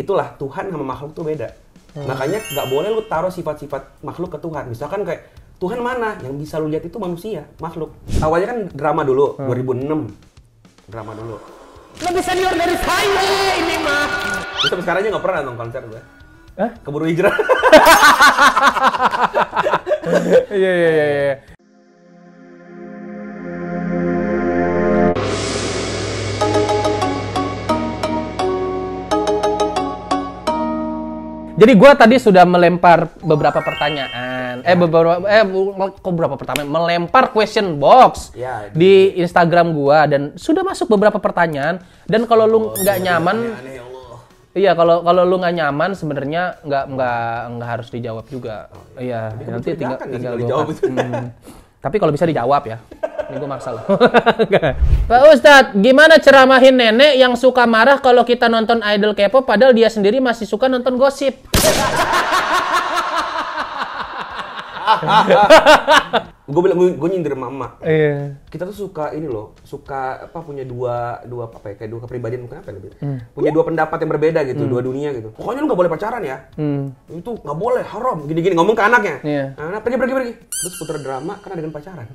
itulah Tuhan sama makhluk tuh beda hmm. makanya nggak boleh lu taruh sifat-sifat makhluk ke Tuhan misalkan kayak Tuhan mana yang bisa lu lihat itu manusia makhluk awalnya kan drama dulu hmm. 2006 drama dulu lebih senior dari saya ini mah terus sampai sekarang aja nggak pernah nonton konser gue Hah? keburu hijrah iya iya iya, iya. Jadi gue tadi sudah melempar beberapa pertanyaan, eh, ya. eh beberapa, eh kok beberapa pertanyaan, melempar question box ya, di Instagram gue dan sudah masuk beberapa pertanyaan. Dan kalau lu oh, nggak oh, nyaman, aneh, aneh, Iya, kalau kalau lu nggak nyaman sebenarnya nggak nggak nggak harus dijawab juga. Oh, iya, ya, nanti tinggal tinggal dijawab. Hmm. Tapi kalau bisa dijawab ya. Ini gue maksa lo. Pak Ustadz, gimana ceramahin nenek yang suka marah kalau kita nonton idol kepo, padahal dia sendiri masih suka nonton gosip? gue bilang gue nyindir mama. Iya. Kita tuh suka ini loh, suka apa punya dua dua apa ya kayak dua kepribadian bukan apa ya lebih. Hmm. Punya dua pendapat yang berbeda gitu, hmm. dua dunia gitu. Pokoknya lu gak boleh pacaran ya. Hmm. Itu gak boleh, haram. Gini-gini ngomong ke anaknya. Iya. Anak pergi pergi pergi. Terus putar drama karena dengan pacaran.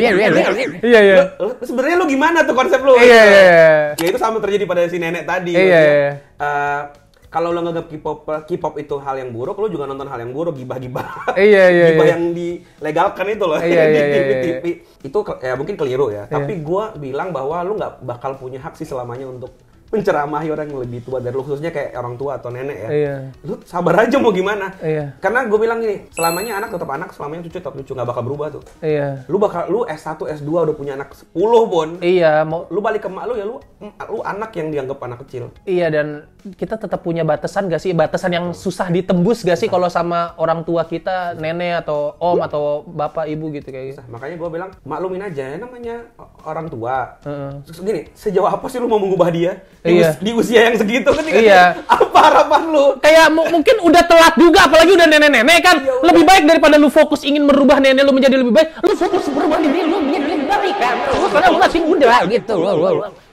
Iya iya. Sebenarnya lu gimana tuh konsep lu? Iya, iya iya. Ya itu sama terjadi pada si nenek tadi. Iya iya. iya. Eh, kalau lo nganggap K-pop K-pop itu hal yang buruk, lo juga nonton hal yang buruk gibah-gibah. Iya iya. Gibah iya. yang dilegalkan itu loh iya, di TV-TV. Itu ya mungkin keliru ya. Tapi gue bilang bahwa lo nggak bakal punya hak sih selamanya untuk menceramahi orang yang lebih tua dari lu khususnya kayak orang tua atau nenek ya. Iya. Lu sabar aja mau gimana. Iya. Karena gue bilang gini, selamanya anak tetap anak, selamanya cucu tetap cucu nggak bakal berubah tuh. Iya. Lu bakal lu S1, S2 udah punya anak 10 pun. Iya, mau lu balik ke mak lu ya lu lu anak yang dianggap anak kecil. Iya dan kita tetap punya batasan gak sih? Batasan yang susah ditembus gak sih kalau sama orang tua kita, nenek atau om atau bapak ibu gitu kayak gitu. Makanya gue bilang maklumin aja ya namanya orang tua. Uh -uh. gini, sejauh apa sih lu mau mengubah dia? di, iya. us di usia yang segitu kan iya. apa harapan lu kayak mungkin udah telat juga apalagi udah nenek-nenek kan iya, lebih baik daripada lu fokus ingin merubah nenek lu menjadi lebih baik lu fokus merubah diri lu menjadi lebih baik kan karena lu masih muda gitu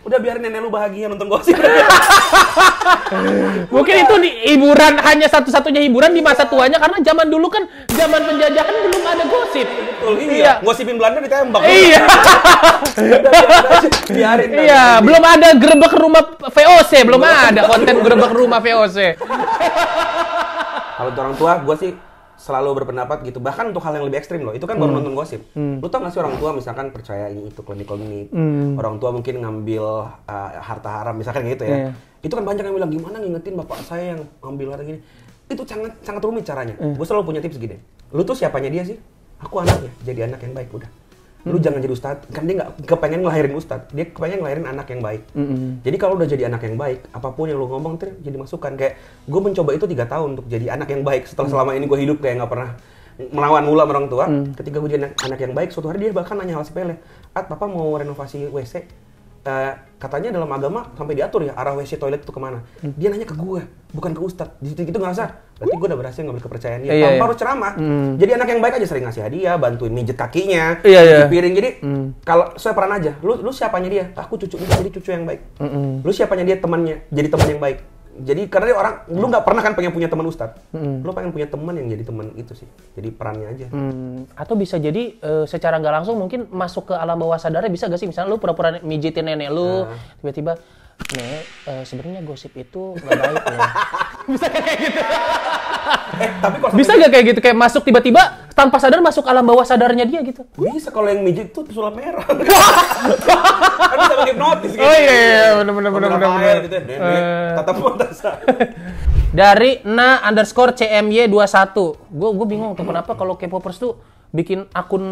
udah biarin nenek lu bahagia nonton gosip. Mungkin itu di hiburan hanya satu-satunya hiburan di masa iya. tuanya karena zaman dulu kan zaman penjajahan belum ada gosip. Betul, iya. iya. Gosipin Belanda ditembak. Iya. biarin. Iya, belum ada gerbek rumah VOC, belum ada konten gerbek rumah VOC. Kalau orang tua, gua sih selalu berpendapat gitu bahkan untuk hal yang lebih ekstrim loh itu kan baru hmm. nonton gosip hmm. lu tau gak sih orang tua misalkan percaya ini itu klinik klinik hmm. orang tua mungkin ngambil uh, harta haram misalkan gitu ya yeah. itu kan banyak yang bilang gimana ngingetin bapak saya yang ngambil harta gini itu sangat sangat rumit caranya yeah. gue selalu punya tips gini lu tuh siapanya dia sih aku anaknya jadi anak yang baik udah lu hmm. jangan jadi ustad, kan dia nggak kepengen ngelahirin ustad, dia kepengen ngelahirin anak yang baik hmm, hmm. jadi kalau udah jadi anak yang baik apapun yang lu ngomong ter jadi masukan kayak gue mencoba itu tiga tahun untuk jadi anak yang baik setelah hmm. selama ini gue hidup kayak nggak pernah melawan mula orang tua hmm. ketika gue jadi anak, anak yang baik suatu hari dia bahkan nanya hal sepele at papa mau renovasi wc Eh, katanya dalam agama sampai diatur ya arah WC toilet itu kemana. Hmm. Dia nanya ke gue, bukan ke ustadz. Di situ gitu ngerasa, berarti gue udah berhasil ngambil kepercayaan dia. Iya, iya Tanpa iya. harus ceramah. Hmm. Jadi anak yang baik aja sering ngasih hadiah, bantuin mijet kakinya, iya, iya. piring. Jadi hmm. kalau saya peran aja, lu lu siapanya dia? Aku ini jadi cucu yang baik. Mm Lu siapanya dia temannya, jadi teman yang baik jadi karena orang hmm. lu nggak pernah kan pengen punya teman ustad hmm. lu pengen punya teman yang jadi teman itu sih jadi perannya aja hmm. atau bisa jadi uh, secara nggak langsung mungkin masuk ke alam bawah sadarnya bisa gak sih misalnya lu pura-pura mijitin nenek lu nah. tiba-tiba nah Nih, uh, sebenarnya gosip itu nggak baik loh. Bisa kayak gitu. eh, tapi kalau bisa nggak kayak gitu kayak masuk tiba-tiba tanpa sadar masuk alam bawah sadarnya dia gitu. Bisa kalau yang mijit itu pesulap merah. kan bisa hipnotis gitu. Oh iya iya, iya benar benar benar benar. gitu. Ya. Eh. Tatap mata Dari na underscore cmy 21 Gue gue bingung tuh kenapa kalau K-popers tuh bikin akun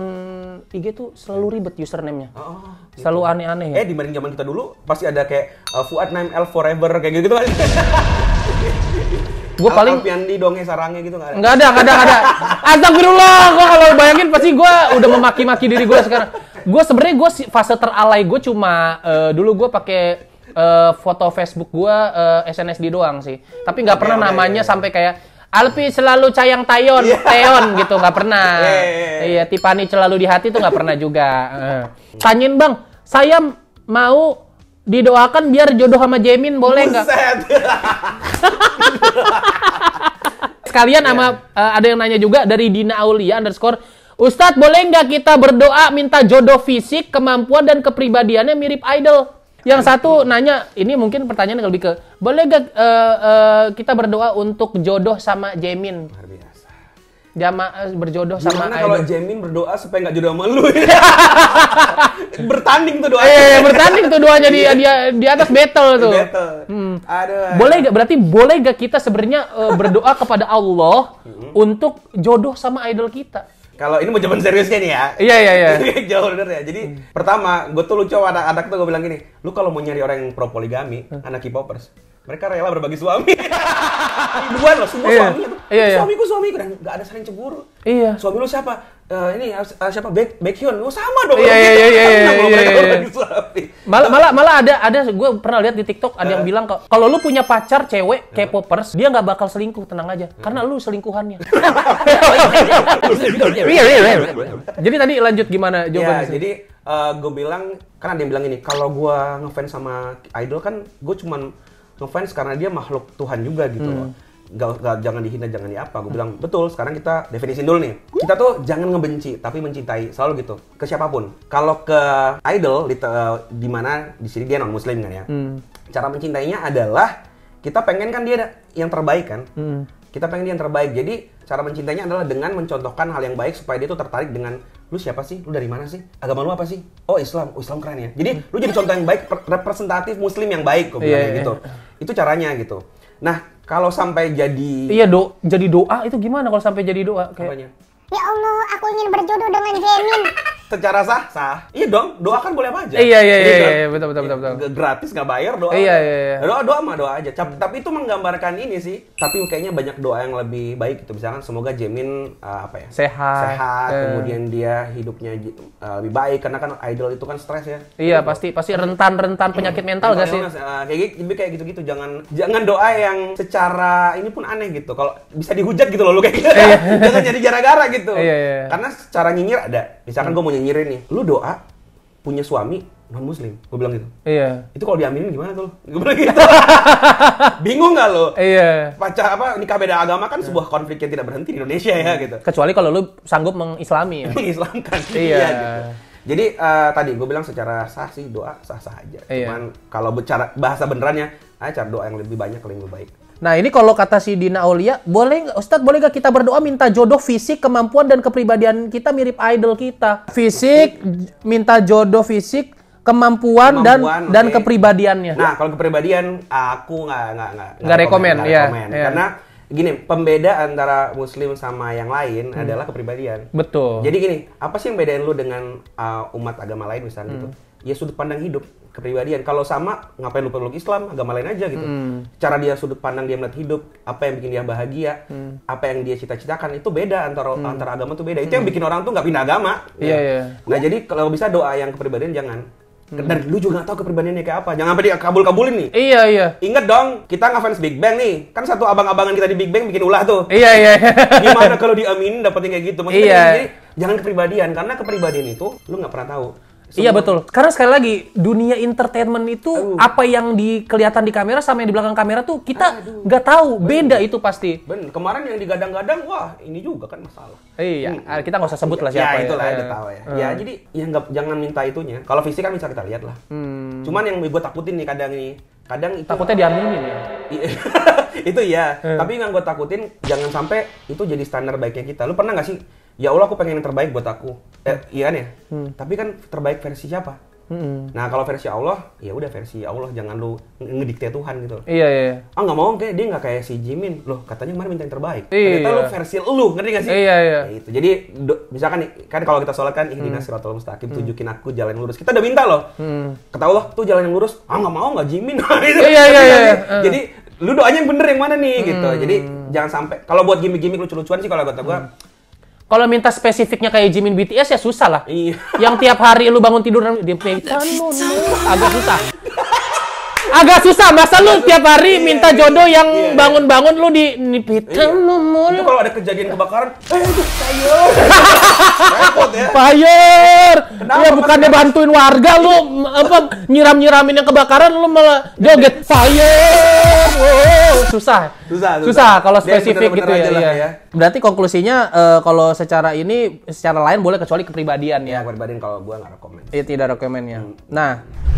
IG tuh selalu ribet username-nya. Oh, oh gitu. Selalu aneh-aneh ya. Eh dibanding zaman kita dulu pasti ada kayak uh, Fuad name l forever kayak gitu, kan. gue paling di donge sarangnya gitu enggak ada Enggak ada enggak ada nggak ada astagfirullah gue kalau bayangin pasti gue udah memaki-maki diri gue sekarang gue sebenarnya gue fase teralai gue cuma uh, dulu gue pakai uh, foto Facebook gue uh, SNSD doang sih tapi nggak pernah namanya ya. sampai kayak Alpi selalu cayang tayon, yeah. teon gitu nggak pernah. Yeah, yeah, yeah. Iya, Tipani selalu di hati tuh nggak pernah juga. Tanyain eh. bang, saya mau didoakan biar jodoh sama Jemin boleh nggak? Sekalian yeah. sama uh, ada yang nanya juga dari Dina Aulia underscore Ustadz boleh nggak kita berdoa minta jodoh fisik, kemampuan dan kepribadiannya mirip idol? Yang satu nanya, ini mungkin pertanyaan lebih ke, boleh gak uh, uh, kita berdoa untuk jodoh sama Jamin? Luar biasa. Jamaah eh, berjodoh Gimana sama Gimana kalau idol? Jamin berdoa supaya nggak jodoh sama lu? Ya? bertanding tuh doanya. Eh, bertanding tuh doanya di, iya. di, di atas battle tuh. battle. Hmm. Aduh. Boleh gak, berarti boleh gak kita sebenarnya uh, berdoa kepada Allah mm-hmm. untuk jodoh sama idol kita? kalau ini mau jawaban seriusnya nih ya. Iya iya iya. Jauh bener ya. Jadi hmm. pertama, gue tuh lucu anak-anak tuh gue bilang gini, lu kalau mau nyari orang yang pro poligami, hmm. anak popers mereka rela berbagi suami. Ibuan loh, semua iya. suaminya Iya, iya. Suamiku suamiku dan gak ada saling cemburu. Iya. Suami lu siapa? uh, ini uh, siapa Baek Baekhyun oh sama dong iya iya iya iya, iya, iya, iya. malah malah malah ada ada gue pernah lihat di TikTok ada uh. yang bilang kalau lu punya pacar cewek K-popers dia nggak bakal selingkuh tenang aja hmm. karena lu selingkuhannya jadi tadi lanjut gimana jawabannya ya, jadi uh, gue bilang karena ada yang bilang ini kalau gue ngefans sama idol kan gue cuman ngefans karena dia makhluk Tuhan juga gitu hmm. loh gak, gak, jangan dihina jangan di apa gue bilang betul sekarang kita definisin dulu nih kita tuh jangan ngebenci tapi mencintai selalu gitu ke siapapun kalau ke idol di uh, dimana di sini dia non muslim kan ya hmm. cara mencintainya adalah kita pengen kan dia yang terbaik kan hmm. kita pengen dia yang terbaik jadi cara mencintainya adalah dengan mencontohkan hal yang baik supaya dia tuh tertarik dengan lu siapa sih lu dari mana sih agama lu apa sih oh Islam oh Islam keren ya jadi lu jadi contoh yang baik representatif Muslim yang baik gue bilangnya yeah, iya, gitu iya. itu caranya gitu nah kalau sampai jadi Iya, do jadi doa itu gimana kalau sampai jadi doa kayak Ya Allah, aku ingin berjodoh dengan Zemin secara sah sah iya dong doa kan boleh aja iya iya iya, iya, iya betul betul betul betul gratis nggak bayar doa iya iya, iya. doa doa mah doa aja hmm. tapi, itu menggambarkan ini sih tapi kayaknya banyak doa yang lebih baik itu. misalkan semoga Jamin ah, apa ya sehat sehat hmm. kemudian dia hidupnya ah, lebih baik karena kan idol itu kan stres ya iya gitu. pasti pasti rentan rentan hmm. penyakit mental gak sih uh, kayak gitu kayak gitu gitu jangan jangan doa yang secara ini pun aneh gitu kalau bisa dihujat gitu loh lu kayak gitu. Iya. jangan jadi gara-gara gitu iya, iya. karena secara nyinyir ada misalkan gue mau nyinyirin nih lu doa punya suami non muslim gue bilang gitu iya itu kalau diaminin gimana tuh gue bilang gitu bingung nggak lo iya pacar apa nikah beda agama kan iya. sebuah konflik yang tidak berhenti di Indonesia ya hmm. gitu kecuali kalau lu sanggup mengislami ya mengislamkan iya, iya gitu. jadi uh, tadi gue bilang secara sah sih doa sah sah aja iya. cuman kalau bicara bahasa benerannya ayo cara doa yang lebih banyak yang lebih baik Nah ini kalau kata si Dina Aulia, boleh nggak Ustadz boleh nggak kita berdoa minta jodoh fisik, kemampuan dan kepribadian kita mirip idol kita. Fisik, minta jodoh fisik, kemampuan, kemampuan dan okay. dan kepribadiannya. Nah kalau kepribadian aku nggak nggak nggak nggak rekomend, ya. Yeah. Karena gini pembeda antara muslim sama yang lain hmm. adalah kepribadian. Betul. Jadi gini apa sih yang bedain lu dengan uh, umat agama lain misalnya gitu? hmm. gitu? Ya sudut pandang hidup kepribadian. Kalau sama, ngapain lu peluk Islam? Agama lain aja gitu. Hmm. Cara dia sudut pandang dia melihat hidup, apa yang bikin dia bahagia, hmm. apa yang dia cita-citakan itu beda antara hmm. antara agama tuh beda. Itu hmm. yang bikin orang tuh nggak pindah agama. Iya, yeah, iya. Yeah. Nah, jadi kalau bisa doa yang kepribadian jangan. Hmm. Dan lu juga gak tau kepribadiannya kayak apa. Jangan sampai dia kabul-kabulin nih. Iya, iya. Ingat dong, kita fans Big Bang nih. Kan satu abang-abangan kita di Big Bang bikin ulah tuh. Iya, iya. Gimana kalau diaminin dapetin kayak gitu? Maksudnya iya. Jadi, jangan kepribadian. Karena kepribadian itu lu gak pernah tahu Iya, Semua. Iya betul. Karena sekali lagi dunia entertainment itu Aduh. apa yang di kelihatan di kamera sama yang di belakang kamera tuh kita nggak tahu beda Bener. itu pasti. Benar. Kemarin yang digadang-gadang wah ini juga kan masalah. Iya. Hmm. Ah, kita nggak usah sebut lah ya, siapa. Ya, eh. ya. itulah eh. ya. tahu ya. Hmm. Ya jadi ya gak, jangan minta itunya. Kalau fisik kan bisa kita lihat lah. Hmm. Cuman yang gue takutin nih kadang ini, kadang itu takutnya diaminin ya iya. itu ya hmm. tapi yang gue takutin jangan sampai itu jadi standar baiknya kita lu pernah nggak sih ya Allah aku pengen yang terbaik buat aku eh, hmm. iya kan ya hmm. tapi kan terbaik versi siapa hmm. nah kalau versi Allah ya udah versi Allah jangan lu ngedikte Tuhan gitu iya, iya iya ah nggak mau kayak dia nggak kayak si Jimin loh katanya kemarin minta yang terbaik iya. ternyata lu iya. versi lu ngerti gak sih iya iya ya, itu jadi do, misalkan kan kalau kita sholat kan ihdina hmm. mustaqim hmm. tunjukin aku jalan yang lurus kita udah minta loh hmm. kata Allah tuh jalan yang lurus ah nggak mau nggak Jimin gitu. iya iya iya, iya, iya. jadi lu doanya yang bener yang mana nih gitu. hmm. gitu jadi jangan sampai kalau buat gimmick-gimmick lucu-lucuan sih kalau kata gue hmm kalau minta spesifiknya kayak Jimin BTS ya susah lah. Iya. Yang tiap hari lu bangun tidur dan dia agak susah agak susah masa lu tiap hari iya, minta iya, jodoh yang iya, bangun-bangun lu di di iya. lu mulu. kalau ada kejadian kebakaran, eh itu fire. Repot ya. Fire. Ya bukannya bantuin warga lu apa nyiram-nyiramin yang kebakaran lu malah joget fire. susah. Susah. Susah kalau spesifik gitu ya. Iya. Ya. Berarti konklusinya eh, kalau secara ini secara lain boleh kecuali kepribadian ya. Kepribadian kalau gua nggak rekomend. Iya, tidak rekomend ya. Hmm. Nah,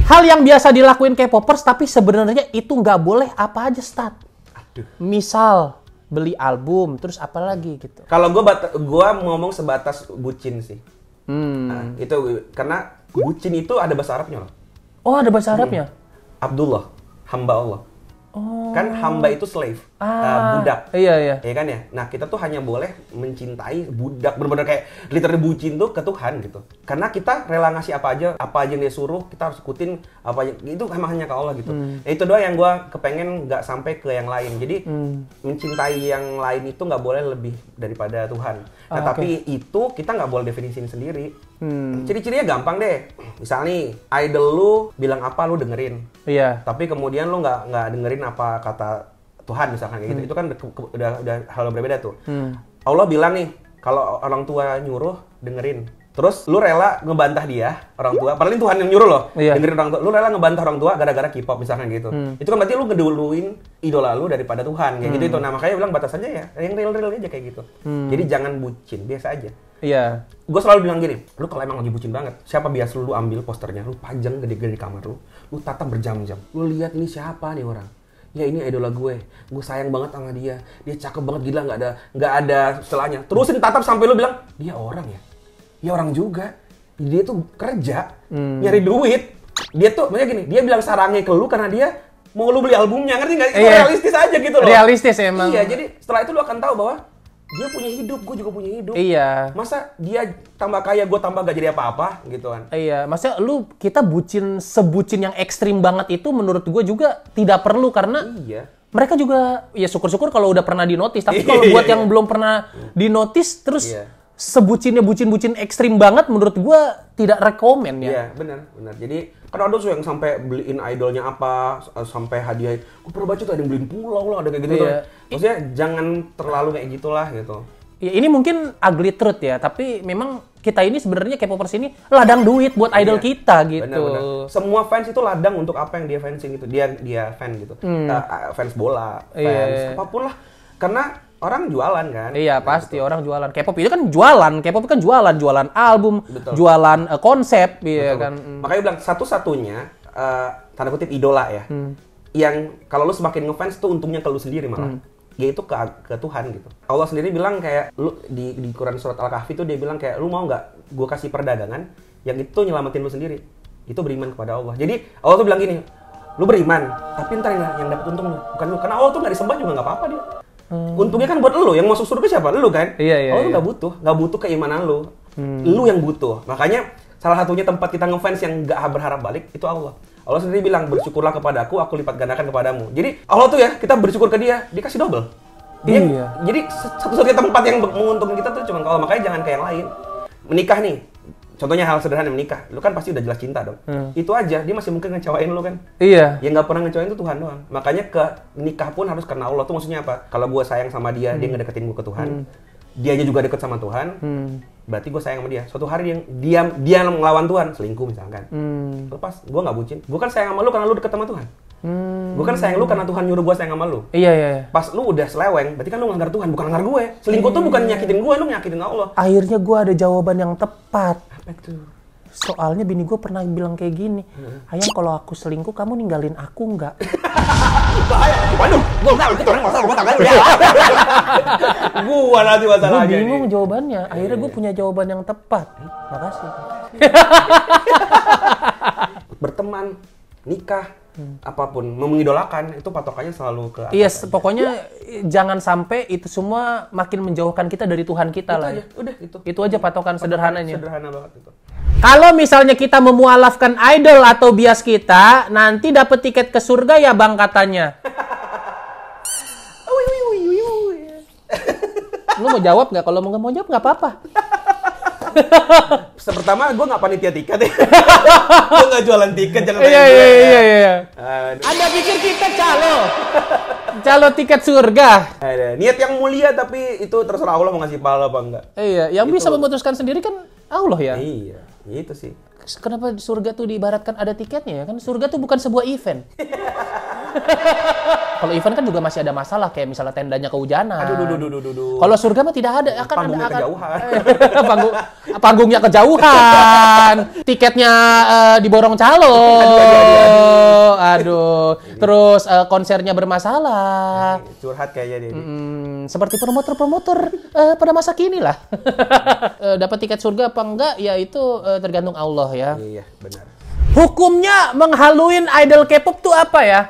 Hal yang biasa dilakuin K-popers tapi sebenarnya itu nggak boleh apa aja stat. Aduh. Misal beli album, terus apa lagi gitu. Kalau gue gua ngomong sebatas bucin sih. Hmm. Nah, itu karena bucin itu ada bahasa Arabnya loh. Oh ada bahasa Arabnya? Hmm. Abdullah, hamba Allah. Oh. Kan hamba itu slave, ah. uh, budak. Iya iya. Iya kan ya. Nah kita tuh hanya boleh mencintai budak Bener-bener kayak literally bucin tuh ke Tuhan gitu. Karena kita rela ngasih apa aja, apa aja yang dia suruh kita harus ikutin apa aja. Itu emang hanya ke Allah gitu. Hmm. Ya, itu doa yang gue kepengen nggak sampai ke yang lain. Jadi hmm. mencintai yang lain itu nggak boleh lebih daripada Tuhan. Nah ah, tapi okay. itu kita nggak boleh definisiin sendiri Hmm. Ciri-cirinya gampang deh. Misal nih, idol lu bilang apa lu dengerin. Iya. Tapi kemudian lu nggak nggak dengerin apa kata Tuhan misalkan kayak gitu. Hmm. Itu kan udah udah hal yang berbeda tuh. Hmm. Allah bilang nih, kalau orang tua nyuruh dengerin. Terus lu rela ngebantah dia, orang tua. Padahal ini Tuhan yang nyuruh loh. Iya. Dengerin orang tua. Lu rela ngebantah orang tua gara-gara K-pop misalnya gitu. Hmm. Itu kan berarti lu ngeduluin idola lu daripada Tuhan. Kayak gitu hmm. gitu itu. Nah makanya bilang batas aja ya yang real-real aja kayak gitu. Hmm. Jadi jangan bucin, biasa aja. Iya. Gue selalu bilang gini, lu kalau emang lagi bucin banget, siapa biasa lu, ambil posternya, lu panjang gede-gede di kamar lu, lu tatap berjam-jam. Lu lihat ini siapa nih orang ya ini idola gue gue sayang banget sama dia dia cakep banget gila nggak ada nggak ada celahnya terusin tatap sampai lu bilang dia orang ya ya orang juga dia tuh kerja hmm. nyari duit dia tuh maksudnya gini dia bilang sarangnya ke lu karena dia mau lu beli albumnya ngerti nggak itu iya. realistis aja gitu loh realistis emang iya jadi setelah itu lu akan tahu bahwa dia punya hidup, gue juga punya hidup. Iya. Masa dia tambah kaya, gue tambah gak jadi apa-apa gitu kan? Iya. Masa lu kita bucin sebucin yang ekstrim banget itu menurut gue juga tidak perlu karena iya. mereka juga ya syukur-syukur kalau udah pernah dinotis. Tapi kalau buat iya, yang belum pernah dinotis terus iya sebucinnya bucin-bucin ekstrim banget menurut gue tidak rekomen ya. Iya benar benar. Jadi kan ada tuh yang sampai beliin idolnya apa eh, sampai hadiah. Gue pernah baca tuh ada yang beliin pulau lah ada kayak gitu. Iya. Tuh. Maksudnya It... jangan terlalu kayak gitulah gitu. Ya ini mungkin ugly truth ya, tapi memang kita ini sebenarnya K-popers ini ladang duit buat idol iya. kita gitu. Bener, bener. Semua fans itu ladang untuk apa yang dia fansin gitu. Dia dia fan gitu. Hmm. Uh, fans bola, iya. fans iya. apapun lah. Karena orang jualan kan? Iya pasti betul. orang jualan. K-pop itu kan jualan, K-pop kan jualan, jualan album, betul. jualan uh, konsep, iya betul. kan. Mm. Makanya bilang satu-satunya uh, tanda kutip idola ya, hmm. yang kalau lu semakin ngefans tuh untungnya ke lu sendiri malah. Hmm. itu ke, ke Tuhan gitu. Allah sendiri bilang kayak lu di, di Quran surat Al-Kahfi tuh dia bilang kayak lu mau nggak gue kasih perdagangan yang itu nyelamatin lu sendiri. Itu beriman kepada Allah. Jadi Allah tuh bilang gini, lu beriman, tapi ntar yang, yang dapat untung bukan lu. Karena Allah tuh nggak disembah juga nggak apa-apa dia. Hmm. Untungnya kan buat lu, yang masuk surga siapa? Lu kan? Iya, iya. Oh, lu iya. gak butuh, gak butuh keimanan lu. Hmm. Lu yang butuh. Makanya salah satunya tempat kita ngefans yang gak berharap balik itu Allah. Allah sendiri bilang, bersyukurlah kepadaku, aku lipat gandakan kepadamu. Jadi Allah tuh ya, kita bersyukur ke dia, dia kasih double. Dia, iya. Jadi satu-satunya tempat yang menguntungkan kita tuh cuma kalau makanya jangan kayak yang lain. Menikah nih, contohnya hal sederhana menikah, lu kan pasti udah jelas cinta dong. Hmm. Itu aja, dia masih mungkin ngecewain lu kan. Iya. Yang nggak pernah ngecewain itu Tuhan doang. Makanya ke nikah pun harus karena Allah. Tuh maksudnya apa? Kalau gua sayang sama dia, hmm. dia deketin gua ke Tuhan. Hmm. Dia aja juga deket sama Tuhan. Hmm. Berarti gua sayang sama dia. Suatu hari yang dia dia melawan Tuhan, selingkuh misalkan. Hmm. Lepas, gua nggak bucin. gua kan sayang sama lu karena lu deket sama Tuhan. Hmm. sayang lu karena Tuhan nyuruh gue sayang sama lu. Iya, iya, iya. Pas lu udah seleweng, berarti kan lu ngelanggar Tuhan, bukan ngelanggar gue. Ya. Selingkuh iya, tuh bukan hmm. nyakitin gue, lu nyakitin Allah. Akhirnya gue ada jawaban yang tepat. Betul. Soalnya bini gue pernah bilang kayak gini, hmm. ayam kalau aku selingkuh kamu ninggalin aku nggak? Bahaya. Waduh, gue nggak itu orang masalah rumah tangga ya. Gue nanti masalahnya. Gue bingung nih. jawabannya. Iya, Akhirnya gue iya. punya jawaban yang tepat. Makasih. Berteman, nikah, hmm. apapun mengidolakan itu patokannya selalu ke atas yes iya, aja. pokoknya ya. jangan sampai itu semua makin menjauhkan kita dari Tuhan kita itu lah ya. aja. udah itu itu aja patokan, patokan sederhananya sederhana banget itu kalau misalnya kita memualafkan idol atau bias kita nanti dapat tiket ke surga ya bang katanya lu mau jawab nggak kalau mau nggak mau jawab nggak apa-apa pertama gue gak panitia tiket ya. gue gak jualan tiket jangan iya, iya, iya, ya. iya. Anda pikir kita calo? calo tiket surga. Niat yang mulia tapi itu terserah Allah mau ngasih pahala apa enggak. Iya, yang bisa memutuskan sendiri kan Allah ya. Iya, itu sih. Kenapa surga tuh diibaratkan ada tiketnya ya? Kan surga tuh bukan sebuah event. Kalau event kan juga masih ada masalah kayak misalnya tendanya kehujanan. Aduh, duh, duh, duh, duh, Kalau surga mah tidak ada akan ya panggungnya ada, akan, kejauhan. Eh, panggung, panggungnya kejauhan. Tiketnya uh, eh, diborong calo. Aduh, aduh, aduh. aduh. Terus uh, konsernya bermasalah. curhat kayaknya dia. Hmm, seperti promotor-promotor uh, pada masa kini lah. uh, Dapat tiket surga apa enggak ya itu uh, tergantung Allah ya. Iya, benar. Hukumnya menghaluin idol K-pop tuh apa ya?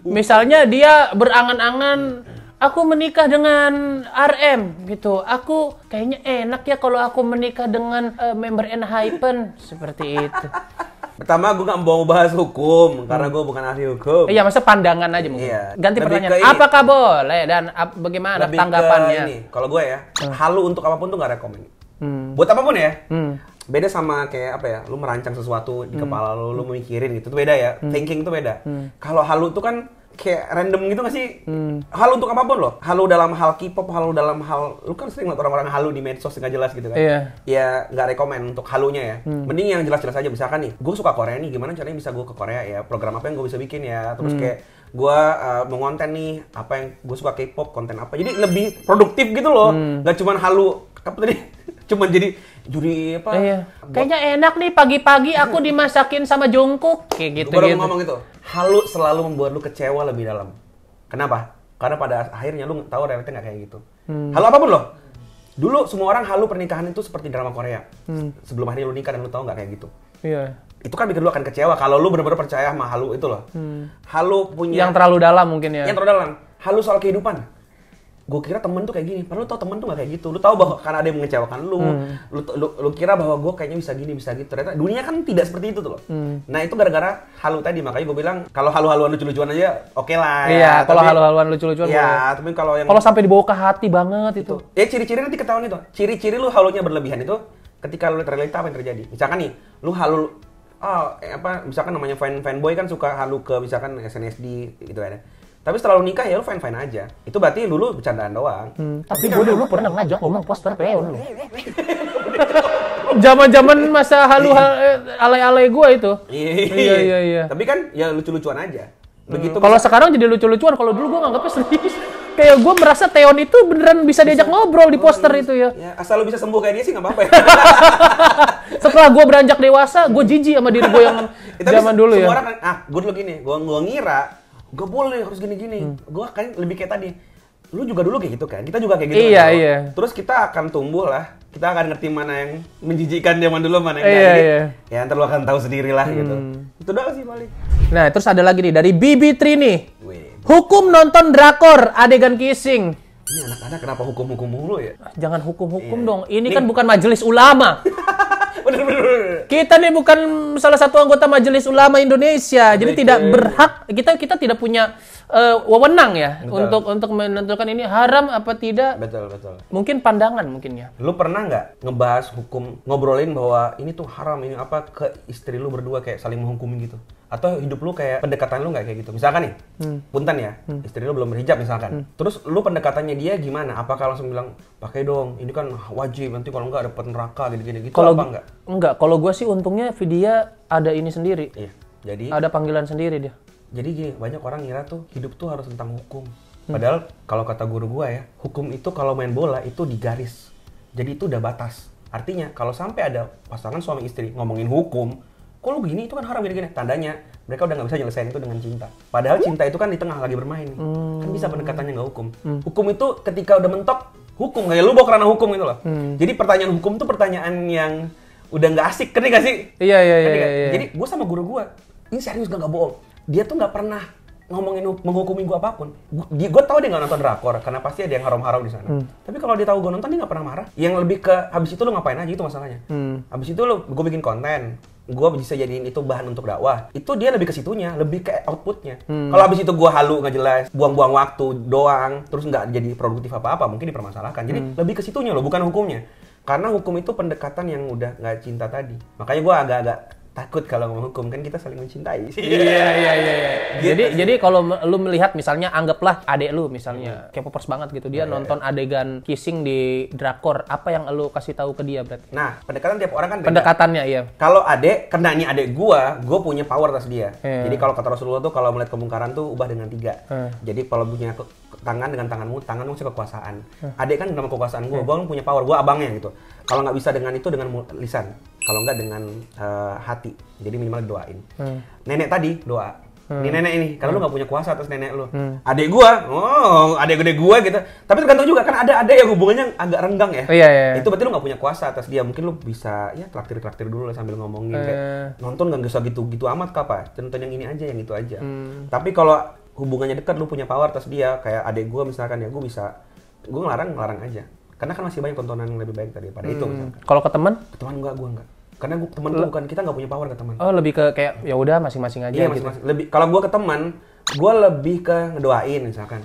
Oh. Misalnya dia berangan-angan aku menikah dengan RM gitu. Aku kayaknya enak ya kalau aku menikah dengan uh, member Enhypen seperti itu. Pertama gue gak mau bahas hukum karena gue bukan ahli hukum. Iya, masa pandangan aja mungkin. Iya. Ganti Lebih pertanyaan. Apakah boleh dan ap bagaimana Lebih tanggapannya? Ini, kalau gue ya, hmm. halu untuk apapun tuh gak rekomend. Hmm. Buat apapun ya. Hmm beda sama kayak apa ya lu merancang sesuatu di hmm. kepala lu lu mikirin gitu itu beda ya hmm. thinking tuh beda hmm. kalau halu tuh kan kayak random gitu gak sih hmm. halu untuk apapun loh halu dalam hal K-pop halu dalam hal lu kan sering liat orang-orang halu di medsos nggak jelas gitu kan yeah. ya nggak rekomend untuk halunya ya hmm. mending yang jelas-jelas aja misalkan nih gue suka Korea nih gimana caranya bisa gue ke Korea ya program apa yang gue bisa bikin ya terus hmm. kayak gue uh, mau konten nih apa yang gue suka K-pop konten apa jadi lebih produktif gitu loh hmm. nggak hmm. cuman halu apa tadi Cuman jadi juri apa? Iya. Kayaknya enak nih pagi-pagi aku dimasakin sama Jungkook kayak gitu. Baru gitu. ngomong gitu. Halu selalu membuat lu kecewa lebih dalam. Kenapa? Karena pada akhirnya lu tahu realita nggak kayak gitu. Hmm. Halu apapun loh. Dulu semua orang halu pernikahan itu seperti drama Korea. Hmm. Sebelum hari lu nikah dan lu tahu nggak kayak gitu. Iya. Itu kan bikin lu akan kecewa kalau lu benar-benar percaya sama halu itu loh. Hmm. Halu punya yang terlalu dalam mungkin ya. Yang terlalu dalam. Halu soal kehidupan gue kira temen tuh kayak gini padahal lu tau temen tuh gak kayak gitu lu tau bahwa karena ada yang mengecewakan lu hmm. lu, lu lu kira bahwa gue kayaknya bisa gini bisa gitu ternyata dunia kan tidak seperti itu tuh loh hmm. nah itu gara-gara halu tadi makanya gue bilang kalau halu-haluan lucu-lucuan aja oke okay lah ya. iya kalau halu-haluan lucu-lucuan Iya, tapi kalau yang kalau sampai dibawa ke hati banget itu, itu. ya ciri-ciri nanti ketahuan itu ciri-ciri lu halunya berlebihan itu ketika lu terlihat apa yang terjadi misalkan nih lu halu oh, apa misalkan namanya fan fanboy kan suka halu ke misalkan SNSD gitu kan ya tapi setelah lu nikah ya lu fine fine aja. Itu berarti dulu bercandaan doang. Hmm, tapi iya, gue kan? dulu pernah ngajak ngomong poster peon lu. jaman eh, eh, eh. zaman masa halu iya. hal alay-alay gue itu. Iya, iya iya iya. Tapi kan ya lucu-lucuan aja. Begitu. Kalau sekarang jadi lucu-lucuan, kalau dulu gue nganggapnya serius. kayak gue merasa Teon itu beneran bisa diajak ngobrol di oh, poster oh, itu ya. ya. Asal lo bisa sembuh kayak dia sih gak apa-apa ya. Setelah gue beranjak dewasa, gue jijik sama diri gue yang ya, zaman dulu semua ya. Orang, kan, ah, gue dulu gini, gue gue ngira gak boleh harus gini-gini. Hmm. Gue kayak lebih kayak tadi, lu juga dulu kayak gitu kan, kita juga kayak gitu. Iya kan, iya. Terus kita akan tumbuh lah, kita akan ngerti mana yang menjijikan zaman dulu, mana yang iya, enggak. Iya. Ya ntar lu akan tahu sendiri lah gitu. hmm. gitu. Itu doang sih paling. Nah terus ada lagi nih dari Bibi Trini. Hukum nonton drakor adegan kissing. Ini anak-anak kenapa hukum-hukum mulu ya? Jangan hukum-hukum iya. dong. Ini, Ini kan bukan majelis ulama. Kita nih bukan salah satu anggota Majelis Ulama Indonesia, jadi tidak berhak kita kita tidak punya uh, wewenang ya betul. untuk untuk menentukan ini haram apa tidak. Betul betul. Mungkin pandangan mungkin ya. Lu pernah nggak ngebahas hukum ngobrolin bahwa ini tuh haram ini apa ke istri lu berdua kayak saling menghukumin gitu? atau hidup lu kayak pendekatan lu nggak kayak gitu misalkan nih hmm. punten ya hmm. istri lu belum berhijab misalkan hmm. terus lu pendekatannya dia gimana apakah langsung bilang pakai dong ini kan wajib nanti kalau nggak dapat neraka gitu gini gitu kalau apa enggak enggak kalau gua sih untungnya Vidya ada ini sendiri iya jadi ada panggilan sendiri dia jadi gini banyak orang ngira tuh hidup tuh harus tentang hukum hmm. padahal kalau kata guru gua ya hukum itu kalau main bola itu di garis jadi itu udah batas artinya kalau sampai ada pasangan suami istri ngomongin hukum kok lu gini itu kan haram gini-gini tandanya mereka udah nggak bisa nyelesain itu dengan cinta padahal cinta itu kan di tengah lagi bermain kan hmm. kan bisa pendekatannya nggak hukum hmm. hukum itu ketika udah mentok hukum kayak lu bawa karena hukum gitu loh hmm. jadi pertanyaan hukum tuh pertanyaan yang udah nggak asik kan gak sih iya iya iya, iya, iya, jadi gue sama guru gue ini serius gak nggak bohong dia tuh nggak pernah ngomongin menghukumi gue apapun gue tau dia nggak nonton drakor karena pasti ada yang haram-haram di sana hmm. tapi kalau dia tahu gue nonton dia nggak pernah marah yang lebih ke habis itu lo ngapain aja itu masalahnya hmm. habis itu lo gue bikin konten gue bisa jadiin itu bahan untuk dakwah itu dia lebih ke situnya lebih ke outputnya hmm. kalau abis itu gue halu nggak jelas buang-buang waktu doang terus nggak jadi produktif apa-apa mungkin dipermasalahkan jadi hmm. lebih ke situnya loh bukan hukumnya karena hukum itu pendekatan yang udah nggak cinta tadi makanya gue agak-agak takut kalau menghukum kan kita saling mencintai. Iya iya iya. Jadi iya. gitu. jadi kalau lu melihat misalnya anggaplah adek lu misalnya yeah. Hmm. K-popers banget gitu dia yeah, nonton yeah. adegan kissing di drakor apa yang lu kasih tahu ke dia berarti? Nah pendekatan tiap orang kan beda. Pendekatannya iya. Kalau adek ini adek gua, gua punya power atas dia. Yeah. Jadi kalau kata Rasulullah tuh kalau melihat kemungkaran tuh ubah dengan tiga. Yeah. Jadi kalau punya tangan dengan tanganmu, tangan masih kekuasaan. Hmm. Adik kan dalam kekuasaan gue, hmm. gue kan punya power, gue abangnya gitu. Kalau nggak bisa dengan itu dengan lisan, kalau nggak dengan uh, hati. Jadi minimal doain. Hmm. Nenek tadi doa. Hmm. Ini nenek ini, kalau hmm. lu nggak punya kuasa atas nenek lu. Hmm. Adik gua, oh, adik gede gua gitu. Tapi tergantung juga kan ada ada ya yang hubungannya agak renggang ya. Oh, iya, iya, iya. Itu berarti lu nggak punya kuasa atas dia. Mungkin lu bisa ya traktir-traktir dulu lah sambil ngomongin eh. kayak nonton nggak usah gitu-gitu amat kapa. Nonton yang ini aja, yang itu aja. Hmm. Tapi kalau hubungannya dekat lu punya power atas dia kayak adik gue misalkan ya gue bisa gue ngelarang ngelarang aja karena kan masih banyak tontonan yang lebih baik daripada hmm. itu misalkan kalau ke teman ke teman gue gue enggak karena gue teman tuh bukan kita nggak punya power ke teman oh lebih ke kayak ya udah masing-masing aja iya, gitu. masing -masing. lebih kalau gue ke teman gue lebih ke ngedoain misalkan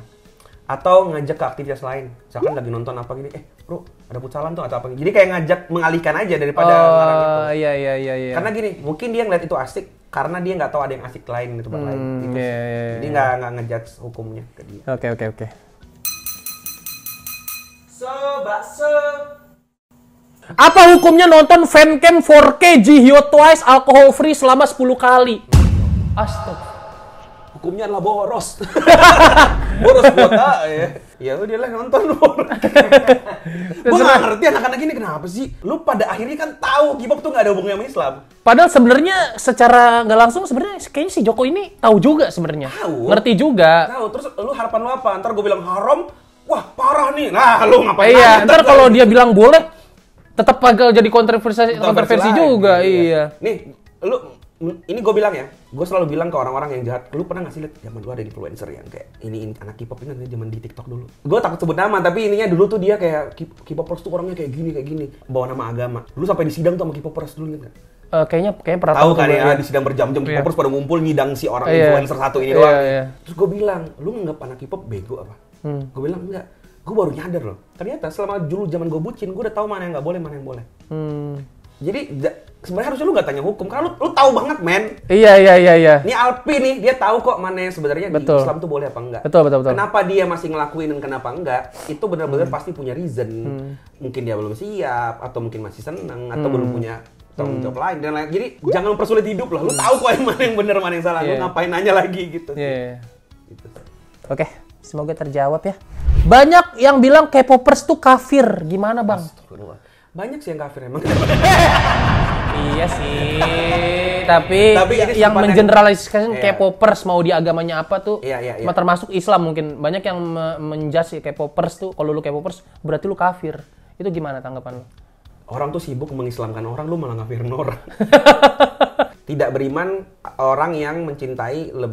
atau ngajak ke aktivitas lain misalkan lagi nonton apa gini eh bro ada pucalan tuh atau apa gini. jadi kayak ngajak mengalihkan aja daripada oh, itu. iya iya iya iya karena gini mungkin dia ngeliat itu asik karena dia nggak tahu ada yang asik lain di gitu, tempat hmm, lain gitu. Yeah, yeah, yeah. Jadi iya. nggak nggak ngejudge hukumnya ke dia. Oke okay, oke okay, oke. Okay. So Apa hukumnya nonton fancam 4K Jihyo Twice alcohol free selama 10 kali? Astagfirullah hukumnya adalah boros. boros kuota ya. Ya lah nonton boros. Gue gak ngerti anak-anak ini kenapa sih? Lu pada akhirnya kan tahu k tuh gak ada hubungannya sama Islam. Padahal sebenarnya secara nggak langsung sebenarnya kayaknya si Joko ini tahu juga sebenarnya. Tahu. Ngerti juga. Tahu. Terus lu harapan lu apa? Ntar gue bilang haram, wah parah nih. Nah, lu ngapain? Iya, ntar kalau dia bilang boleh, tetap agak jadi kontroversi, kontroversi, juga. Iya, iya. iya. Nih, lu ini gue bilang ya, gue selalu bilang ke orang-orang yang jahat, lu pernah gak sih liat zaman dulu ada influencer yang kayak ini, ini anak K-pop ini nanti zaman di TikTok dulu. Gue takut sebut nama, tapi ininya dulu tuh dia kayak K-popers tuh orangnya kayak gini kayak gini, bawa nama agama. Lu sampai di sidang tuh sama K-popers dulu nggak? Uh, kayaknya kayaknya pernah tahu kan ya, ya, di sidang berjam-jam yeah. K-popers pada ngumpul ngidang si orang yeah. influencer satu ini yeah, doang. Yeah. Terus gue bilang, lu nggak anak K-pop bego apa? Hmm. Gue bilang enggak, gue baru nyadar loh. Ternyata selama dulu zaman gue bucin, gue udah tahu mana yang nggak boleh, mana yang boleh. Hmm. Jadi sebenarnya harusnya lu gak tanya hukum karena lu, lu tahu banget men iya iya iya iya ini Alpi nih dia tahu kok mana yang sebenarnya betul. di Islam tuh boleh apa enggak betul betul betul kenapa dia masih ngelakuin dan kenapa enggak itu benar-benar hmm. pasti punya reason hmm. mungkin dia belum siap atau mungkin masih seneng atau belum hmm. punya hmm. tanggung jawab lain dan lain jadi jangan persulit hidup lah lu hmm. tahu kok yang mana yang benar mana yang salah yeah. lu iya. ngapain nanya lagi gitu yeah. Iya. gitu oke okay. semoga terjawab ya banyak yang bilang K-popers tuh kafir gimana bang banyak sih yang kafir emang Iya sih. tapi, tapi yang mengeneralisasikan yeah. K-popers mau di agamanya apa tuh iya, iya, iya. termasuk Islam mungkin banyak yang me menjasi K-popers tuh kalau lu K-popers berarti lu kafir itu gimana tanggapan lu orang tuh sibuk mengislamkan orang lu malah ngafirin orang tidak beriman orang yang mencintai le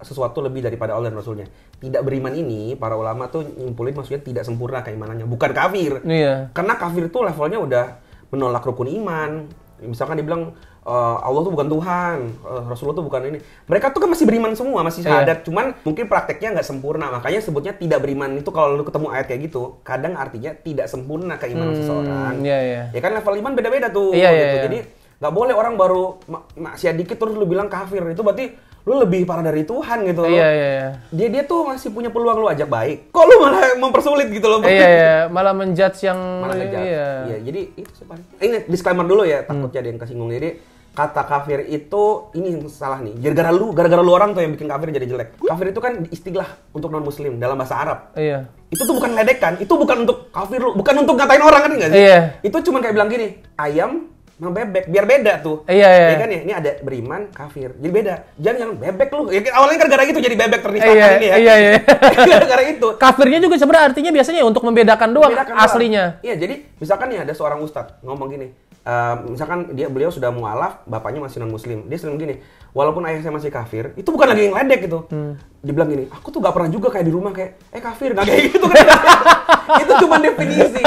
sesuatu lebih daripada Allah dan Rasulnya tidak beriman ini para ulama tuh nyimpulin maksudnya tidak sempurna keimanannya bukan kafir iya. karena kafir tuh levelnya udah menolak rukun iman misalkan dibilang uh, Allah tuh bukan Tuhan, uh, Rasulullah tuh bukan ini. Mereka tuh kan masih beriman semua, masih iya. syahadat. Yeah. Cuman mungkin prakteknya nggak sempurna. Makanya sebutnya tidak beriman itu kalau lu ketemu ayat kayak gitu, kadang artinya tidak sempurna keimanan hmm, seseorang. Iya, Yeah, yeah. Ya kan level iman beda-beda tuh. Yeah, iya, gitu. Yeah, yeah. Jadi nggak boleh orang baru mak maksiat dikit terus lu bilang kafir. Itu berarti lu lebih parah dari Tuhan gitu loh. Iya, iya, iya. Dia dia tuh masih punya peluang lu ajak baik. Kok lu malah mempersulit gitu loh. Iya, iya, malah menjudge yang malah ngejudge. Iya. iya. jadi itu sebenarnya. Eh, ini disclaimer dulu ya, takut hmm. ada yang kesinggung. Jadi kata kafir itu ini yang salah nih. Gara-gara lu, gara-gara lu orang tuh yang bikin kafir jadi jelek. Kafir itu kan istilah untuk non muslim dalam bahasa Arab. Iya. Itu tuh bukan ledekan, itu bukan untuk kafir lu, bukan untuk ngatain orang kan enggak sih? Iya. Itu cuma kayak bilang gini, ayam Nah, bebek biar beda tuh iya iya ya iya. kan ya ini ada beriman kafir jadi beda jangan jangan bebek lu ya, awalnya kan gara-gara itu jadi bebek ternyata iya, ini ya iya iya gara-gara itu kafirnya juga sebenarnya artinya biasanya ya untuk membedakan doang membedakan aslinya doang. iya jadi misalkan ya ada seorang ustadz ngomong gini Uh, misalkan dia beliau sudah mualaf, bapaknya masih non muslim. Dia sering gini, walaupun ayah saya masih kafir, itu bukan lagi yang ledek gitu. Hmm. Dibilang gini, aku tuh gak pernah juga kayak di rumah kayak, eh kafir, gak kayak gitu kan. itu cuma definisi.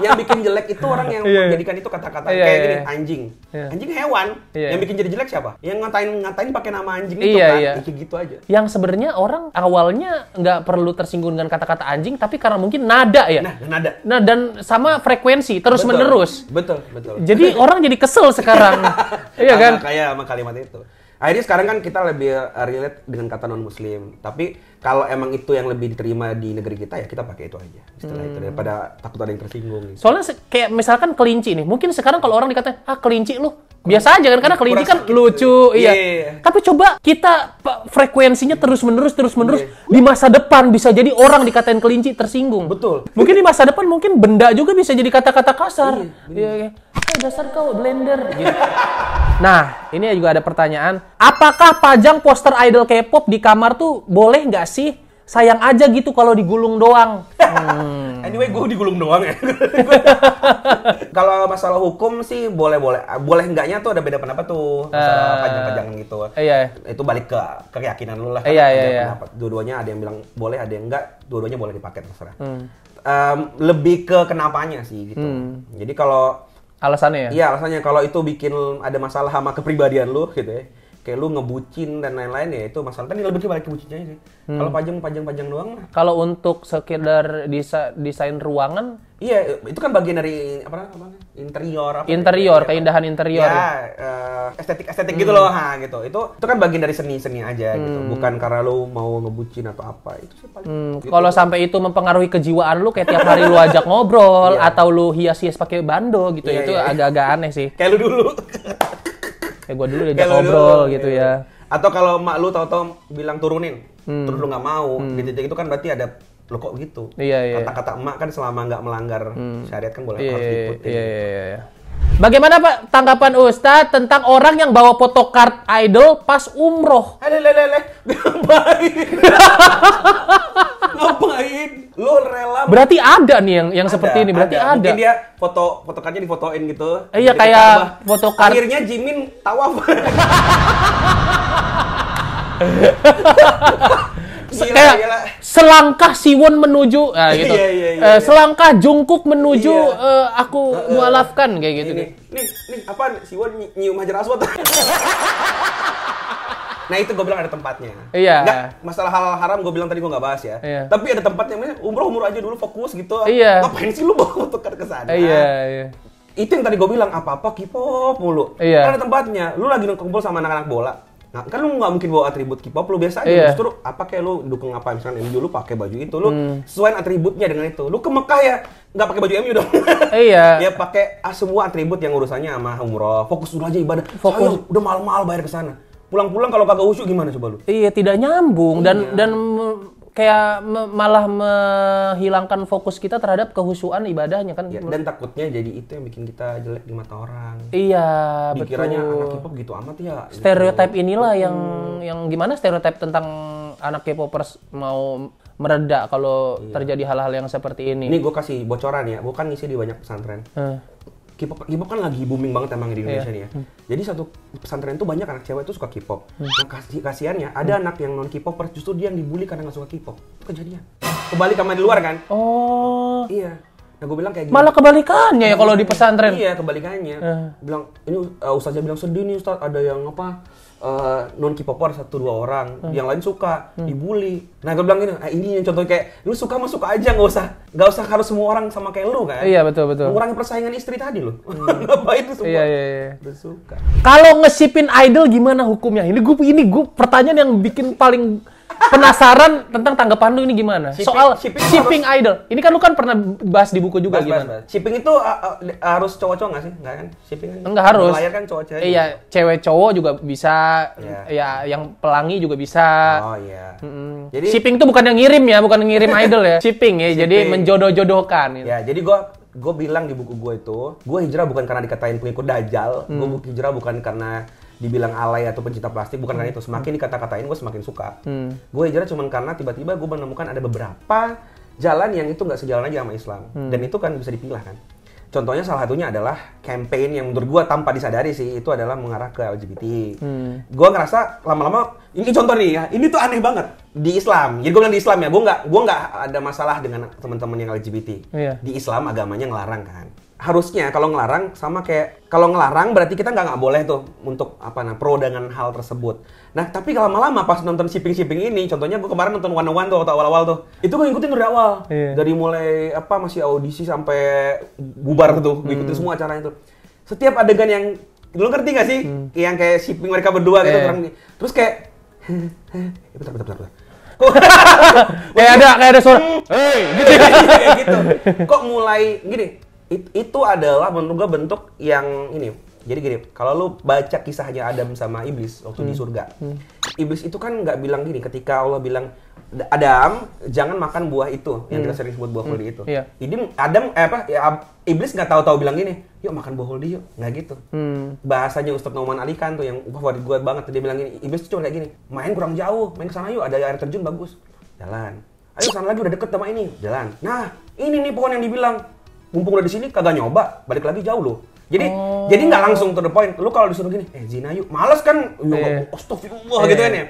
yang bikin jelek itu orang yang yeah, iya. menjadikan itu kata-kata yeah, kayak yeah, gini, iya. anjing. Yeah. Anjing hewan. Yeah. Yang bikin jadi jelek siapa? Yang ngatain ngatain pakai nama anjing itu yeah, kan. Yeah. Ya, kayak gitu aja. Yang sebenarnya orang awalnya nggak perlu tersinggung dengan kata-kata anjing, tapi karena mungkin nada ya. Nah, nada. Nah, dan sama frekuensi terus-menerus. betul, betul. Jadi orang jadi kesel sekarang. iya kan? Kayak sama kalimat itu akhirnya sekarang kan kita lebih eh, relate dengan kata non muslim tapi kalau emang itu yang lebih diterima di negeri kita ya kita pakai itu aja setelah hmm. itu daripada takut ada yang tersinggung gitu. soalnya kayak misalkan kelinci nih mungkin sekarang kalau orang dikatain ah kelinci lu biasa aja kan karena kelinci kan lucu iya. Iya, iya tapi coba kita frekuensinya terus menerus terus menerus yeah. di masa depan bisa jadi orang dikatain kelinci tersinggung betul mungkin di masa depan mungkin benda juga bisa jadi kata-kata kasar yeah, iya, yeah dasar kau blender gitu. Nah, ini juga ada pertanyaan. Apakah pajang poster idol K-pop di kamar tuh boleh nggak sih? Sayang aja gitu kalau digulung doang. Hmm. anyway, gue digulung doang ya. kalau masalah hukum sih boleh-boleh. Boleh enggaknya tuh ada beda pendapat tuh. Masalah pajang ah. pajang-pajang gitu. Iya. Itu balik ke, ke keyakinan lu lah. Iya, iya, iya. Dua-duanya ada yang bilang boleh, ada yang enggak. Dua-duanya boleh dipakai terserah. Hmm. Um, lebih ke kenapanya sih gitu. Hmm. Jadi kalau Alasannya ya? Iya, alasannya kalau itu bikin ada masalah sama kepribadian lu gitu ya. Kayak lu ngebucin dan lain-lain ya itu masalah. kan lebih kebalik kebucinnya sih. Hmm. Kalau panjang-panjang-panjang doang Kalau untuk sekedar desa desain ruangan Iya, itu kan bagian dari apa namanya? Interior apa? Interior, ya, keindahan interior. Ya, uh, estetik estetik gitu hmm. gitu loh, ha gitu. Itu itu kan bagian dari seni-seni aja gitu. hmm. gitu. Bukan karena lu mau ngebucin atau apa. Itu sih paling hmm. gitu. Kalau sampai itu mempengaruhi kejiwaan lu kayak tiap hari lu ajak ngobrol yeah. atau lu hias-hias pakai bando gitu. Yeah, itu iya. agak-agak aneh sih. kayak lu dulu. kayak gue dulu diajak ngobrol dulu. gitu yeah. ya. Atau kalau mak lu tau-tau bilang turunin, hmm. terus lu nggak mau, hmm. gitu, gitu itu kan berarti ada lo kok gitu iya, iya. kata-kata emak kan selama nggak melanggar hmm. syariat kan boleh iya, harus iya, iya, diikuti iya, iya, iya, iya. Bagaimana Pak tanggapan Ustadz tentang orang yang bawa card idol pas umroh? Lelelele, eh, ngapain? ngapain? Lo rela? Berarti ada nih yang yang ada, seperti ini. Berarti ada. ada. Mungkin dia foto photocardnya difotoin gitu. Eh, iya kayak photocard. Akhirnya Jimin tawaf. Se gila, kayak gila. selangkah Siwon menuju nah, gitu. iya, iya, iya, uh, selangkah Jungkook menuju iya. uh, aku uh, uh, mualafkan kayak gitu. Nih, nih, apa Siwon ny nyium Hajar Aswad. Nah itu gue bilang ada tempatnya. Iya. Nggak, masalah hal haram gue bilang tadi gue nggak bahas ya. Iya. Tapi ada tempatnya, namanya umroh umroh aja dulu fokus gitu. Iya. Ngapain sih lu bawa tukar ke sana? Iya, iya. Itu yang tadi gue bilang apa-apa kipop mulu. Iya. Karena ada tempatnya. Lu lagi nongkrong sama anak-anak bola Nah, kan lu nggak mungkin bawa atribut K-pop lu biasa aja. Yeah. Justru apa kayak lu dukung apa misalkan MU lu pakai baju itu lu hmm. sesuai atributnya dengan itu. Lu ke Mekah ya nggak pakai baju MU dong. Eh, iya. ya pakai ah, semua atribut yang urusannya sama umroh. Fokus dulu aja ibadah. Fokus. Sayang, udah malam-malam bayar ke sana. Pulang-pulang kalau kagak usuk gimana coba lu? Iya, tidak nyambung dan iya. dan kayak me malah menghilangkan fokus kita terhadap kehusuan ibadahnya kan. Ya, dan takutnya jadi itu yang bikin kita jelek di mata orang. Iya, pikirannya anak K-pop gitu amat ya. Stereotip gitu. inilah hmm. yang yang gimana stereotip tentang anak K-popers mau meredak kalau iya. terjadi hal-hal yang seperti ini. Ini gue kasih bocoran ya, gue kan ngisi di banyak pesantren. Hmm. K-pop K-pop kan lagi booming banget emang di iya. Indonesia yeah. nih ya. Hmm. Jadi satu pesantren tuh banyak anak cewek tuh suka K-pop. Hmm. Nah, kasih kasihannya ada hmm. anak yang non k pop justru dia yang dibully karena nggak suka K-pop. Itu kejadian. Kebalik sama di luar kan? Oh. Iya. Nah gue bilang kayak gini. Malah kebalikannya ya kalau di pesantren. Iya kebalikannya. Uh. Bilang ini uh, ustaznya bilang sedih nih ustaz ada yang apa uh, non k satu dua orang, hmm. yang lain suka hmm. dibully. Nah gue bilang gini, ah, ini yang contoh kayak lu suka masuk aja nggak usah nggak usah harus semua orang sama kayak lu kan? Iya betul betul. Mengurangi persaingan istri tadi loh. Hmm. itu semua? Iya iya. iya. suka. Kalau ngesipin idol gimana hukumnya? Ini gue ini gue pertanyaan yang bikin paling penasaran tentang tanggapan lu ini gimana? Shipping, Soal shipping, shipping harus, idol. Ini kan lu kan pernah bahas di buku juga bahas, gimana? Bahas, bahas. Shipping itu uh, uh, harus cowok-cowok nggak sih? Enggak kan? Shipping kan? Enggak harus. Layar kan cowok cewek. Iya, cewek cowok juga bisa. Yeah. Ya, iya, yang pelangi juga bisa. Oh iya. Yeah. Mm -hmm. Jadi shipping itu bukan yang ngirim ya, bukan ngirim idol ya. Shipping ya, shipping. jadi menjodoh-jodohkan. Gitu. Ya, jadi gua gue bilang di buku gue itu, gue hijrah bukan karena dikatain pengikut dajal, hmm. gue hijrah bukan karena dibilang alay atau pencinta plastik bukan hmm. itu semakin hmm. dikata-katain gue semakin suka hmm. gue hijrah cuma karena tiba-tiba gue menemukan ada beberapa jalan yang itu nggak sejalan aja sama Islam hmm. dan itu kan bisa dipilah kan contohnya salah satunya adalah campaign yang menurut gue tanpa disadari sih itu adalah mengarah ke LGBT hmm. gue ngerasa lama-lama ini contoh nih ya ini tuh aneh banget di Islam jadi gue bilang di Islam ya gue nggak gue nggak ada masalah dengan teman-teman yang LGBT yeah. di Islam agamanya ngelarang kan harusnya kalau ngelarang sama kayak kalau ngelarang berarti kita nggak nggak boleh tuh untuk apa nah pro dengan hal tersebut. Nah tapi lama-lama pas nonton shipping shipping ini, contohnya gue kemarin nonton One One tuh atau awal-awal tuh, itu gue ngikutin dari awal, iya. dari mulai apa masih audisi sampai bubar tuh, ngikutin hmm. semua acaranya tuh. Setiap adegan yang lu ngerti gak sih, hmm. yang kayak shipping mereka berdua gitu, yeah. Iya. terus kayak, bentar bentar bentar. bentar. kayak ada kayak ada suara, hmm. hey, gitu, gitu. Kok mulai gini? it, itu adalah menurut gue bentuk yang ini jadi gini kalau lu baca kisahnya Adam sama iblis waktu hmm. di surga hmm. iblis itu kan nggak bilang gini ketika Allah bilang Adam jangan makan buah itu yang hmm. kita sering sebut buah holdi hmm. itu yeah. Adam eh, apa ya, iblis nggak tahu-tahu bilang gini yuk makan buah holdi yuk nggak gitu hmm. bahasanya Ustadz Nauman Ali kan tuh yang favorit gue banget dia bilang gini iblis tuh cuma kayak gini main kurang jauh main ke sana yuk ada air terjun bagus jalan ayo sana lagi udah deket sama ini jalan nah ini nih pohon yang dibilang mumpung udah di sini kagak nyoba, balik lagi jauh loh. Jadi oh. jadi nggak langsung to the point. Lu kalau disuruh gini, eh zina yuk, males kan, yeah. astagfirullah yeah. gitu kan iya. ya.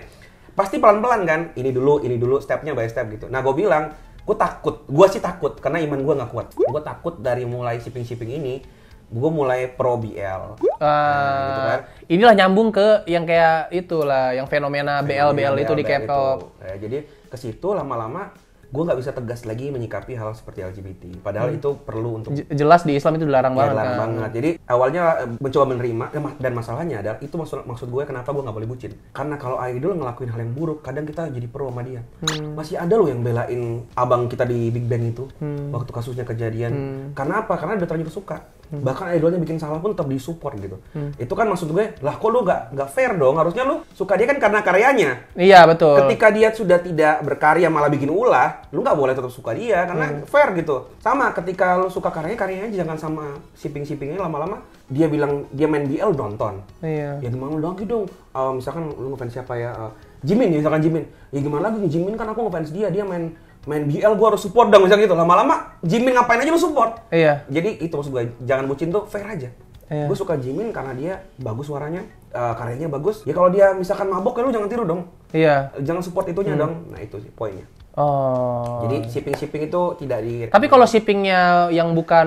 Pasti pelan-pelan kan, ini dulu, ini dulu, stepnya by step gitu. Nah gue bilang, gue takut, gue sih takut karena iman gue nggak kuat. Gue takut dari mulai shipping-shipping ini, gue mulai pro BL. Uh, ah, nah, gitu kan. Inilah nyambung ke yang kayak itulah, yang fenomena BL-BL itu BL, di K-pop. Nah, jadi ke situ lama-lama gue nggak bisa tegas lagi menyikapi hal seperti LGBT. Padahal hmm. itu perlu untuk jelas di Islam itu dilarang ya, banget. Dilarang kan? banget. Jadi awalnya eh, mencoba menerima dan masalahnya adalah itu maksud maksud gue kenapa gue nggak boleh bucin. Karena kalau idol ngelakuin hal yang buruk, kadang kita jadi pro sama dia. Hmm. Masih ada loh yang belain abang kita di Big Bang itu hmm. waktu kasusnya kejadian. Hmm. Karena apa? Karena udah terlanjur suka hmm. bahkan idolnya bikin salah pun tetap disupport gitu hmm. itu kan maksud gue lah kok lu gak nggak fair dong harusnya lu suka dia kan karena karyanya iya betul ketika dia sudah tidak berkarya malah bikin ulah lu gak boleh tetap suka dia karena hmm. fair gitu sama ketika lu suka karyanya karyanya jangan sama shipping shippingnya lama-lama dia bilang dia main BL nonton iya ya gimana lu lagi dong uh, misalkan lu ngefans siapa ya uh, Jimin ya misalkan Jimin ya gimana lagi Jimin kan aku ngefans dia dia main main BL gue harus support dong misalnya gitu lama-lama Jimin ngapain aja lu support iya jadi itu maksud gue jangan bucin tuh fair aja iya. gue suka Jimin karena dia bagus suaranya uh, karyanya bagus ya kalau dia misalkan mabok ya lu jangan tiru dong iya jangan support itunya hmm. dong nah itu sih poinnya Oh. Jadi shipping shipping itu tidak di. Tapi kalau shippingnya yang bukan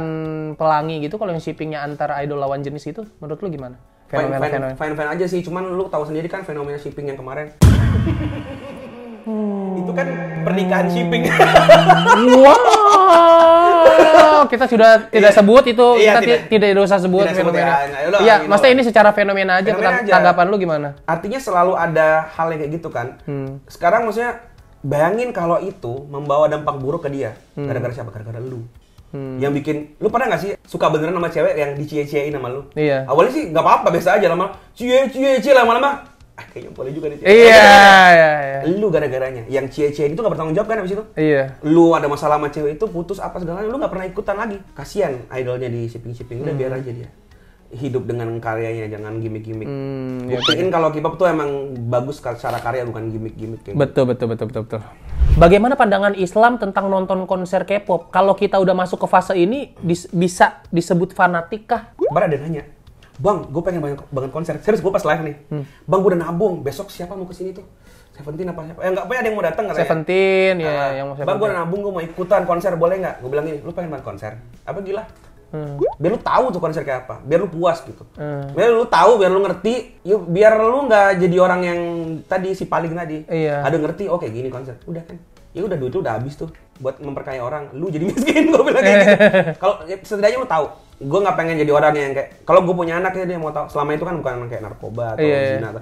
pelangi gitu, kalau yang shippingnya antar idol lawan jenis itu, menurut lu gimana? Fenomena, fine, fine, aja sih, cuman lu tahu sendiri kan fenomena shipping yang kemarin. Hmm. Itu kan pernikahan shipping. wow. Kita sudah tidak iya. sebut itu iya, kita tidak, tidak dosa sebut tidak fenomena. Ya, ya, iya, gitu. maksudnya ini secara fenomena aja, fenomena aja tanggapan lu gimana? Artinya selalu ada hal yang kayak gitu kan. Hmm. Sekarang maksudnya bayangin kalau itu membawa dampak buruk ke dia. gara hmm. Gara-gara siapa? Gara-gara lu. Hmm. Yang bikin lu pernah gak sih suka beneran sama cewek yang dicie-ciein sama lu? Iya. Awalnya sih nggak apa-apa, biasa aja lama cie cie cie lama-lama ah, kayaknya boleh juga nih. Iya, iya, iya. Lu gara-garanya. Yang cie-cie itu gak bertanggung jawab kan abis itu? Iya. Lu ada masalah sama cewek itu, putus apa segala lu gak pernah ikutan lagi. Kasian idolnya di shipping-shipping, udah hmm. biar aja dia hidup dengan karyanya jangan gimmick-gimmick. Hmm, iya, Buktiin iya. kalau K-pop tuh emang bagus secara karya bukan gimmick-gimmick. Gitu. Betul betul betul betul betul. Bagaimana pandangan Islam tentang nonton konser K-pop? Kalau kita udah masuk ke fase ini dis bisa disebut fanatik kah? Barat ada nanya Bang, gue pengen banyak banget konser. Serius, gue pas live nih. Hmm. Bang, gue udah nabung. Besok siapa mau kesini tuh? Seventeen apa siapa? Eh, apa-apa ada yang mau datang katanya. Seventeen, ya, yang mau Bang, gue udah nabung, gue mau ikutan konser, boleh nggak? Gue bilang gini, lu pengen banget konser? Apa gila? Hmm. biar lu tahu tuh konser kayak apa biar lu puas gitu hmm. biar lu tahu biar lu ngerti yuk biar lu nggak jadi orang yang tadi si paling tadi iya. ada ngerti oke oh, gini konser udah kan ya udah duit lu udah habis tuh buat memperkaya orang lu jadi miskin gue bilang kayak gitu kalau ya, setidaknya lu tahu gue nggak pengen jadi orang yang kayak kalau gue punya anak ya dia mau tahu selama itu kan bukan kayak narkoba atau yeah, zina iya, atau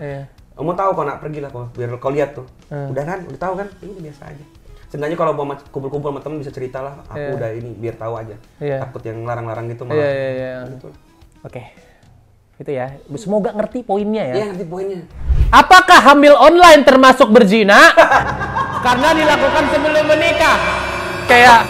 yeah. mau tahu kok nak pergi lah kok biar kau lihat tuh. hmm. Udah kan, udah tahu kan? Ini biasa aja. Sebenarnya kalau mau kumpul-kumpul sama temen bisa cerita lah. Aku yeah. udah ini biar tahu aja. Yeah. Takut yang larang-larang gitu iya, malah. Yeah, yeah, yeah. Gitu. Oke. Okay. Gitu ya. Semoga ngerti poinnya ya. Iya, ngerti poinnya. Apakah hamil online termasuk berzina? Karena dilakukan sebelum menikah. Kayak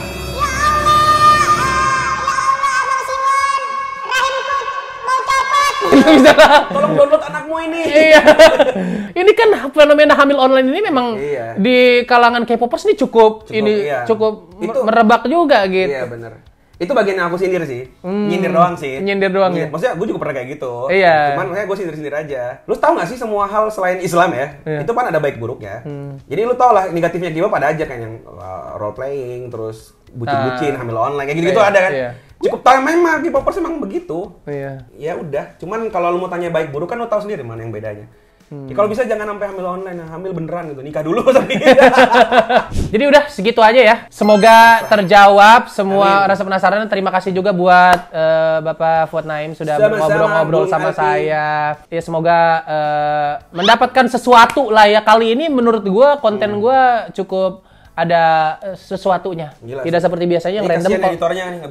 Tolong download anakmu ini. Iya. ini kan fenomena hamil online ini memang iya. di kalangan K-popers ini cukup, cukup ini iya. cukup Itu, merebak juga gitu. Iya benar itu bagian yang aku sindir sih hmm. nyindir doang sih nyindir doang nyindir. ya maksudnya gue juga pernah kayak gitu iya cuman makanya gue sindir sindir aja lu tau gak sih semua hal selain Islam ya iya. itu kan ada baik buruknya hmm. jadi lu tau lah negatifnya gimana pada aja kan yang uh, role playing terus bucin-bucin nah. hamil online kayak gitu gitu iya, ada kan iya. cukup tahu memang di popers emang begitu iya ya udah cuman kalau lu mau tanya baik buruk kan lu tau sendiri mana yang bedanya Hmm. Ya, kalau bisa jangan sampai hamil online, hamil beneran gitu. Nikah dulu tapi. Jadi udah segitu aja ya. Semoga terjawab semua Amin. rasa penasaran. Terima kasih juga buat uh, Bapak Fuad Naim sudah ngobrol-ngobrol sama, saya. Ya semoga uh, mendapatkan sesuatu lah ya kali ini menurut gue konten hmm. gue cukup ada eh, sesuatunya. Gila, Tidak sih. seperti biasanya yang random. Kan,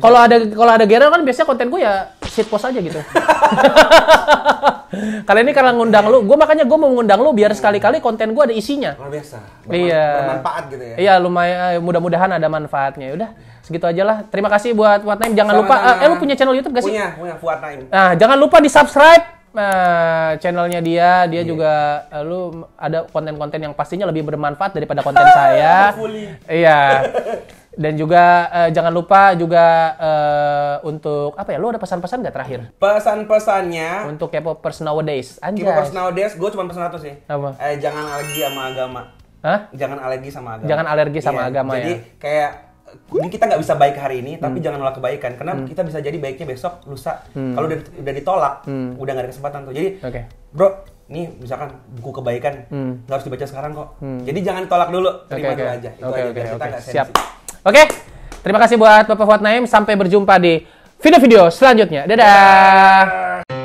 kalau ada kalau ada Gerald kan biasanya konten gue ya shit post aja gitu. Kali ini karena ngundang lu, gue makanya gue mau ngundang lu biar sekali-kali konten gue ada isinya. Luar biasa. Berman iya. Bermanfaat gitu ya. Iya, lumayan eh, mudah mudahan ada manfaatnya. Udah, segitu aja lah. Terima kasih buat Fuad Naim. Jangan Sama lupa, eh, eh lu punya channel YouTube gak sih? Punya, punya Fuad Naim. Nah, jangan lupa di subscribe uh, channelnya dia, dia yeah. juga uh, lu ada konten-konten yang pastinya lebih bermanfaat daripada konten saya. Iya. Dan juga uh, jangan lupa juga uh, untuk apa ya? Lu ada pesan-pesan gak terakhir? Pesan-pesannya untuk kepo personal nowadays. Anjay. k personal nowadays, gue cuma pesan satu sih. Apa? Eh, jangan alergi sama agama. Hah? Jangan alergi sama agama. Jangan alergi sama yeah. agama Jadi, ya. Jadi kayak ini kita nggak bisa baik hari ini, hmm. tapi hmm. jangan nolak kebaikan. Karena hmm. kita bisa jadi baiknya besok, lusa. Hmm. Kalau udah, udah ditolak, hmm. udah nggak ada kesempatan tuh. Jadi, okay. bro, ini misalkan buku kebaikan hmm. harus dibaca sekarang kok. Hmm. Jadi jangan tolak dulu, terima okay, okay. aja. Itu okay, aja okay, okay. kita okay. Siap. Oke, okay. terima kasih buat Bapak Fuad Naim. Sampai berjumpa di video-video selanjutnya. Dadah. Dadah.